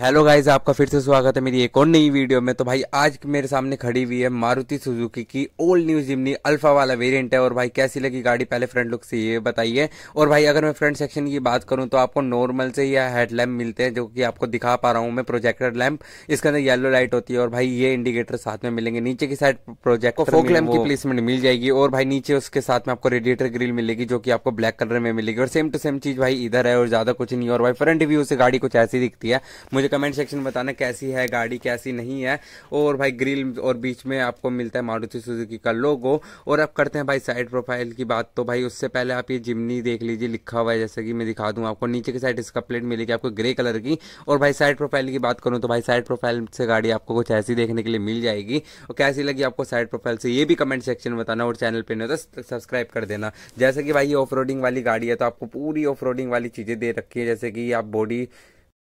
hello guys आपका फिर से स्वागत है मेरी एक और नई वीडियो में तो भाई आज मेरे सामने खड़ी हुई है मारुति सुजुकी की ओल्ड न्यू जिमनी अल्फा वाला वेरिएंट है और भाई कैसी लगी गाड़ी पहले फ्रंट लुक से ये बताइए और भाई अगर मैं फ्रंट सेक्शन की बात करूं तो आपको नॉर्मल से यह हेडलैम्प मिलते हैं जो कि आपको दिखा पा रहा हूँ मैं प्रोजेक्टर लैम्प इसके अंदर येलो लाइट होती है और भाई ये इंडिकेटर साथ में मिलेंगे नीचे की साइड प्रोजेक्ट को फोक लैम्प की प्लेसमेंट मिल जाएगी और भाई नीचे उसके साथ में आपको रेडिएटर ग्रिल मिलेगी जो कि आपको ब्लैक कलर में मिलेगी और सेम टू सेम चीज भाई इधर है और ज्यादा कुछ नहीं और भाई फ्रंट व्यू से गाड़ी कुछ ऐसी दिखती है मुझे कमेंट सेक्शन में बताना कैसी है गाड़ी कैसी नहीं है और भाई ग्रिल और बीच में आपको मिलता है मारुति सुजुकी का लोगो और अब करते हैं भाई साइड प्रोफाइल की बात तो भाई उससे पहले आप ये जिमनी देख लीजिए लिखा हुआ है जैसे कि मैं दिखा दूँ आपको नीचे की साइड इसका प्लेट मिलेगी आपको ग्रे कलर की और भाई साइड प्रोफाइल की बात करूँ तो भाई साइड प्रोफाइल से गाड़ी आपको कुछ ऐसी देखने के लिए मिल जाएगी और कैसी लगी आपको साइड प्रोफाइल से ये भी कमेंट सेक्शन में बताना और चैनल पर नहीं होता तो सब्सक्राइब कर देना जैसे कि भाई ये ऑफ वाली गाड़ी है तो आपको पूरी ऑफ वाली चीज़ें दे रखी है जैसे कि आप बॉडी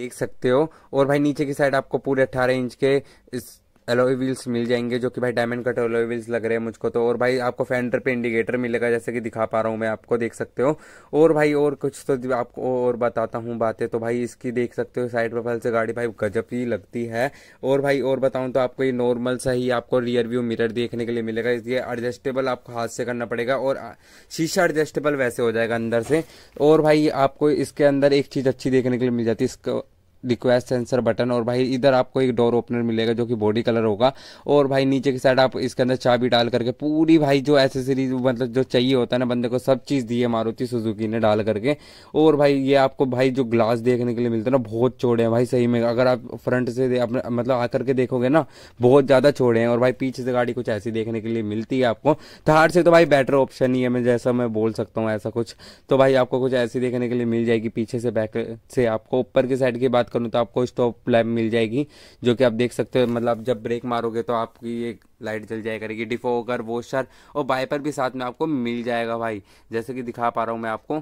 देख सकते हो और भाई नीचे की साइड आपको पूरे अट्ठारह इंच के इस एलोई व्हील्स मिल जाएंगे जो कि भाई डायमंड कट एलोई व्हील्स लग रहे हैं मुझको तो और भाई आपको फेंडर पे इंडिकेटर मिलेगा जैसे कि दिखा पा रहा हूँ मैं आपको देख सकते हो और भाई और कुछ तो आपको और बताता हूँ बातें तो भाई इसकी देख सकते हो साइड प्रोफाइल से गाड़ी भाई गजब ही लगती है और भाई और बताऊँ तो आपको ये नॉर्मल सा ही आपको रियर व्यू मिररर देखने के लिए मिलेगा इसलिए एडजस्टेबल आपको हाथ से करना पड़ेगा और शीशा एडजस्टेबल वैसे हो जाएगा अंदर से और भाई आपको इसके अंदर एक चीज़ अच्छी देखने के लिए मिल जाती है इसको रिक्वेस्ट सेंसर बटन और भाई इधर आपको एक डोर ओपनर मिलेगा जो कि बॉडी कलर होगा और भाई नीचे की साइड आप इसके अंदर चाबी डाल करके पूरी भाई जो एसेसरीज मतलब जो चाहिए होता है ना बंदे को सब चीज़ दी है मारुति सुजुकी ने डाल करके और भाई ये आपको भाई जो ग्लास देखने के लिए मिलता है ना बहुत चौड़े हैं भाई सही में अगर आप फ्रंट से अपने मतलब आकर के देखोगे ना बहुत ज़्यादा छोड़े हैं और भाई पीछे से गाड़ी कुछ ऐसी देखने के लिए मिलती है आपको थार से तो भाई बेटर ऑप्शन ही है मैं जैसा मैं बोल सकता हूँ ऐसा कुछ तो भाई आपको कुछ ऐसी देखने के लिए मिल जाएगी पीछे से बैक से आपको ऊपर की साइड की बात करूँ तो आपको स्टॉप लैम्प मिल जाएगी जो कि आप देख सकते हो मतलब जब ब्रेक मारोगे तो आपकी ये लाइट जल जाएगा करेगी डिफोगर वॉशर और बाइपर भी साथ में आपको मिल जाएगा भाई जैसे कि दिखा पा रहा हूँ मैं आपको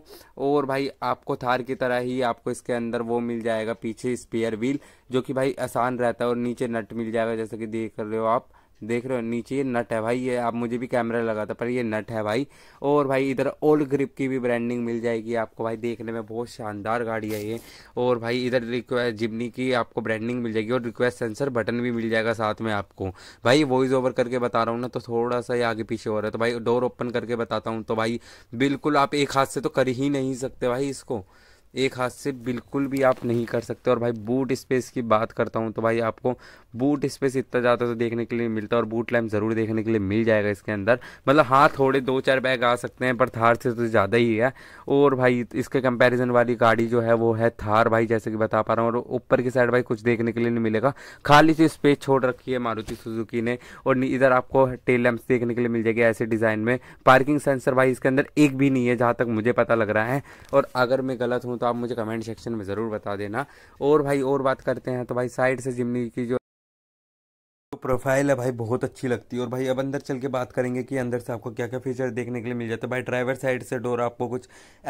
और भाई आपको थार की तरह ही आपको इसके अंदर वो मिल जाएगा पीछे स्पेयर व्हील जो कि भाई आसान रहता है और नीचे नट मिल जाएगा जैसे कि देख रहे हो आप देख रहे हो नीचे ये नट है भाई ये आप मुझे भी कैमरा लगा था पर ये नट है भाई और भाई इधर ओल्ड ग्रिप की भी ब्रांडिंग मिल जाएगी आपको भाई देखने में बहुत शानदार गाड़ी है ये और भाई इधर रिक्वेस्ट जिमनी की आपको ब्रांडिंग मिल जाएगी और रिक्वेस्ट सेंसर बटन भी मिल जाएगा साथ में आपको भाई वॉइस ओवर करके बता रहा हूँ ना तो थोड़ा सा ये आगे पीछे हो रहा है तो भाई डोर ओपन करके बताता हूँ तो भाई बिल्कुल आप एक हाथ से तो कर ही नहीं सकते भाई इसको एक हाथ से बिल्कुल भी आप नहीं कर सकते और भाई बूट स्पेस की बात करता हूँ तो भाई आपको बूट स्पेस इतना ज़्यादा तो देखने के लिए मिलता है और बूट लैम्प ज़रूर देखने के लिए मिल जाएगा इसके अंदर मतलब हाँ थोड़े दो चार बैग आ सकते हैं पर थार से तो ज़्यादा ही है और भाई इसके कंपेरिजन वाली गाड़ी जो है वो है थार भाई जैसे कि बता पा रहा हूँ और ऊपर की साइड भाई कुछ देखने के लिए नहीं मिलेगा खाली से स्पेस छोड़ रखी है मारुति सुजुकी ने और इधर आपको टेल लैम्प देखने के लिए मिल जाएगी ऐसे डिज़ाइन में पार्किंग सेंसर भाई इसके अंदर एक भी नहीं है जहाँ तक मुझे पता लग रहा है और अगर मैं गलत हूँ तो आप मुझे कमेंट सेक्शन में ज़रूर बता देना और भाई और बात करते हैं तो भाई साइड से जिमनी की जो प्रोफाइल है भाई बहुत अच्छी लगती है और भाई अब अंदर चल के बात करेंगे कि अंदर से आपको क्या क्या फीचर देखने के लिए मिल जाता है भाई ड्राइवर साइड से डोर आपको कुछ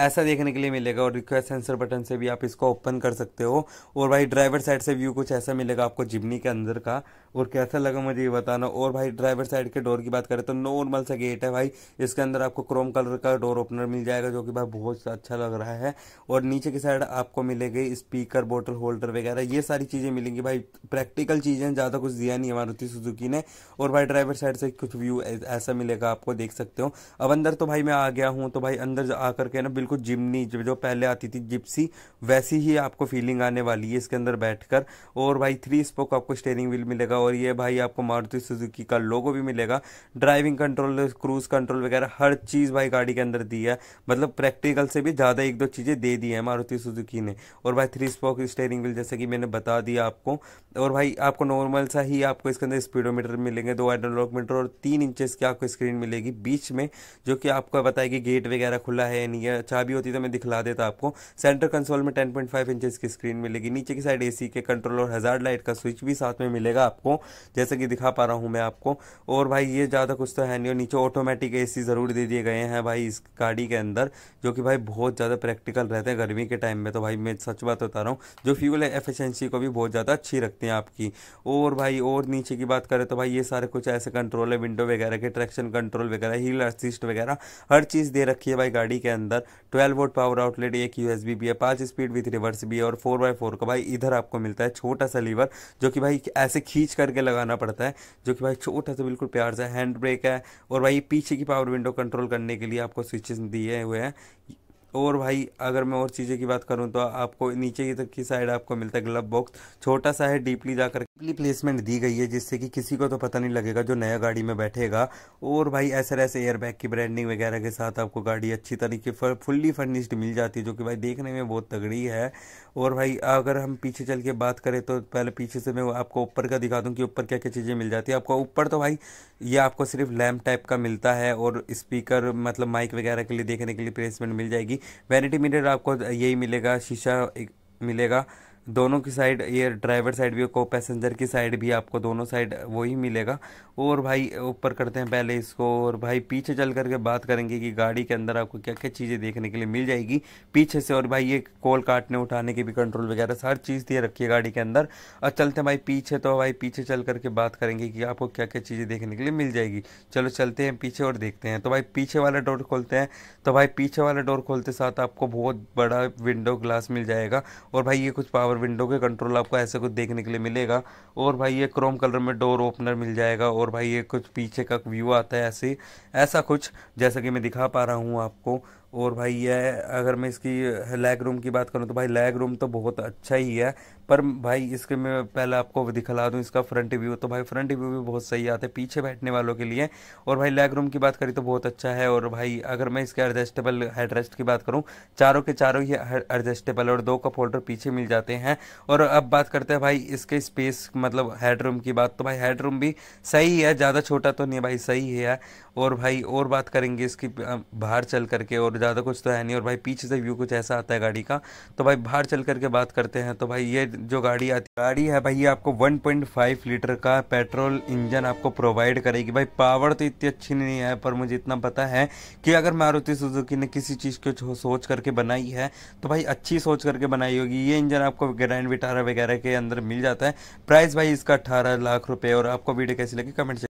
ऐसा देखने के लिए मिलेगा और रिक्वेस्ट सेंसर बटन से भी आप इसको ओपन कर सकते हो और भाई ड्राइवर साइड से व्यू कुछ ऐसा मिलेगा आपको जिमनी के अंदर का और कैसा लगा मुझे ये बताना और भाई ड्राइवर साइड के डोर की बात करें तो नॉर्मल सा गेट है भाई इसके अंदर आपको क्रोम कलर का डोर ओपनर मिल जाएगा जो कि भाई बहुत अच्छा लग रहा है और नीचे की साइड आपको मिलेगी स्पीकर बोटल होल्डर वगैरह ये सारी चीज़ें मिलेंगी भाई प्रैक्टिकल चीज़ें ज़्यादा कुछ दिया नहीं हमारे मारुति सुजुकी ने और भाई ड्राइवर साइड से कुछ व्यू ऐसा मिलेगा आपको देख सकते हो अब अंदर तो भाई मैं आ गया हूँ तो भाई अंदर आकर के ना बिल्कुल जिमनी जो पहले आती थी जिप्सी वैसी ही आपको फीलिंग आने वाली है इसके अंदर बैठ और भाई थ्री स्पोक आपको स्टेयरिंग व्हील मिलेगा और ये भाई आपको मारुति सुजुकी का लोगो भी मिलेगा ड्राइविंग कंट्रोल क्रूज कंट्रोल वगैरह हर चीज़ भाई गाड़ी के अंदर दी है मतलब प्रैक्टिकल से भी ज़्यादा एक दो चीज़ें दे दी है मारुति सुजुकी ने और भाई थ्री स्पोक स्टेयरिंग व्हील जैसे कि मैंने बता दिया आपको और भाई आपको नॉर्मल सा ही आपको इसके अंदर स्पीडोमीटर मिलेंगे दो एनालॉग मीटर और तीन इंचेस की आपको स्क्रीन मिलेगी बीच में जो कि आपको बताया कि गेट वगैरह खुला है नहीं है चाबी होती तो मैं दिखला देता आपको सेंटर कंसोल में टेन पॉइंट फाइव इंचेस की स्क्रीन मिलेगी नीचे की साइड एसी के कंट्रोल और हज़ार लाइट का स्विच भी साथ में मिलेगा आपको जैसे कि दिखा पा रहा हूँ मैं आपको और भाई ये ज़्यादा कुछ तो है नहीं और नीचे ऑटोमेटिक ए ज़रूर दे दिए गए हैं भाई इस गाड़ी के अंदर जो कि भाई बहुत ज़्यादा प्रैक्टिकल रहते हैं गर्मी के टाइम में तो भाई मैं सच बात बता रहा हूँ जो फ्यूल एफिशेंसी को भी बहुत ज़्यादा अच्छी रखते हैं आपकी और भाई और नीचे की बात करें तो भाई ये सारे कुछ ऐसे कंट्रोल है विंडो वगैरह के ट्रैक्शन कंट्रोल वगैरह हील असिस्ट वगैरह हर चीज़ दे रखी है भाई गाड़ी के अंदर ट्वेल्व वोट पावर आउटलेट एक यूएसबी भी है पाँच स्पीड विथ रिवर्स भी है और फोर बाय फोर का भाई इधर आपको मिलता है छोटा सा लीवर जो कि भाई ऐसे खींच करके लगाना पड़ता है जो कि भाई छोटा सा बिल्कुल प्यार सा हैंड ब्रेक है और भाई पीछे की पावर विंडो कंट्रोल करने के लिए आपको स्विचेस दिए हुए हैं और भाई अगर मैं और चीज़ें की बात करूँ तो आपको नीचे की तक की साइड आपको मिलता है ग्लब बॉक्स छोटा सा है डीपली जाकर डीपली प्लेसमेंट दी गई है जिससे कि किसी को तो पता नहीं लगेगा जो नया गाड़ी में बैठेगा और भाई एस आर एस एयरबैग की ब्रांडिंग वगैरह के साथ आपको गाड़ी अच्छी तरीके फुल्ली फर्निश्ड मिल जाती है जो कि भाई देखने में बहुत तगड़ी है और भाई अगर हम पीछे चल के बात करें तो पहले पीछे से मैं आपको ऊपर का दिखा दूँ कि ऊपर क्या क्या चीज़ें मिल जाती है आपको ऊपर तो भाई ये आपको सिर्फ लैम्प टाइप का मिलता है और स्पीकर मतलब माइक वगैरह के लिए देखने के लिए प्लेसमेंट मिल जाएगी वैनिटी मिरर आपको यही मिलेगा शीशा मिलेगा दोनों की साइड ये ड्राइवर साइड भी को पैसेंजर की साइड भी आपको दोनों साइड वही मिलेगा और भाई ऊपर करते हैं पहले इसको और भाई पीछे चल करके बात करेंगे कि गाड़ी के अंदर आपको क्या क्या चीज़ें देखने के लिए मिल जाएगी पीछे से और भाई ये कॉल काटने उठाने की भी कंट्रोल वगैरह हर चीज़ दिए रखी है गाड़ी के अंदर और चलते हैं भाई पीछे तो भाई पीछे चल करके बात करेंगे कि आपको क्या क्या चीज़ें देखने के लिए मिल जाएगी चलो चलते हैं पीछे और देखते हैं तो भाई पीछे वाला डोर खोलते हैं तो भाई पीछे वाला डोर खोलते साथ आपको बहुत बड़ा विंडो ग्लास मिल जाएगा और भाई ये कुछ पावर पावर विंडो के कंट्रोल आपको ऐसे कुछ देखने के लिए मिलेगा और भाई ये क्रोम कलर में डोर ओपनर मिल जाएगा और भाई ये कुछ पीछे का व्यू आता है ऐसे ऐसा कुछ जैसा कि मैं दिखा पा रहा हूँ आपको और भाई ये अगर मैं इसकी लैग रूम की बात करूँ तो भाई लैग रूम तो बहुत अच्छा ही है पर भाई इसके मैं पहले आपको दिखला दूँ इसका फ्रंट व्यू तो भाई फ्रंट व्यू भी बहुत सही आता है पीछे बैठने वालों के लिए और भाई लैग रूम की बात करी तो बहुत अच्छा है और भाई अगर मैं इसके एडजस्टेबल हेडरेस्ट की बात करूँ चारों के चारों ही एडजस्टेबल और दो कप होल्डर पीछे मिल जाते हैं और अब बात करते हैं भाई इसके स्पेस मतलब हेड रूम की बात तो भाई हेड रूम भी सही है ज़्यादा छोटा तो नहीं भाई सही है और भाई और बात करेंगे इसकी बाहर चल करके और ज़्यादा कुछ तो है नहीं और भाई पीछे से व्यू कुछ ऐसा आता है गाड़ी का तो भाई बाहर चल करके बात करते हैं तो भाई ये जो गाड़ी आती गाड़ी है भाई ये आपको 1.5 लीटर का पेट्रोल इंजन आपको प्रोवाइड करेगी भाई पावर तो इतनी अच्छी नहीं है पर मुझे इतना पता है कि अगर मारुति सुजुकी ने किसी चीज़ को सोच करके बनाई है तो भाई अच्छी सोच करके बनाई होगी ये इंजन आपको ग्रैंड विटारा वगैरह के अंदर मिल जाता है प्राइस भाई इसका अठारह लाख रुपये और आपको वीडियो कैसी लगी कमेंट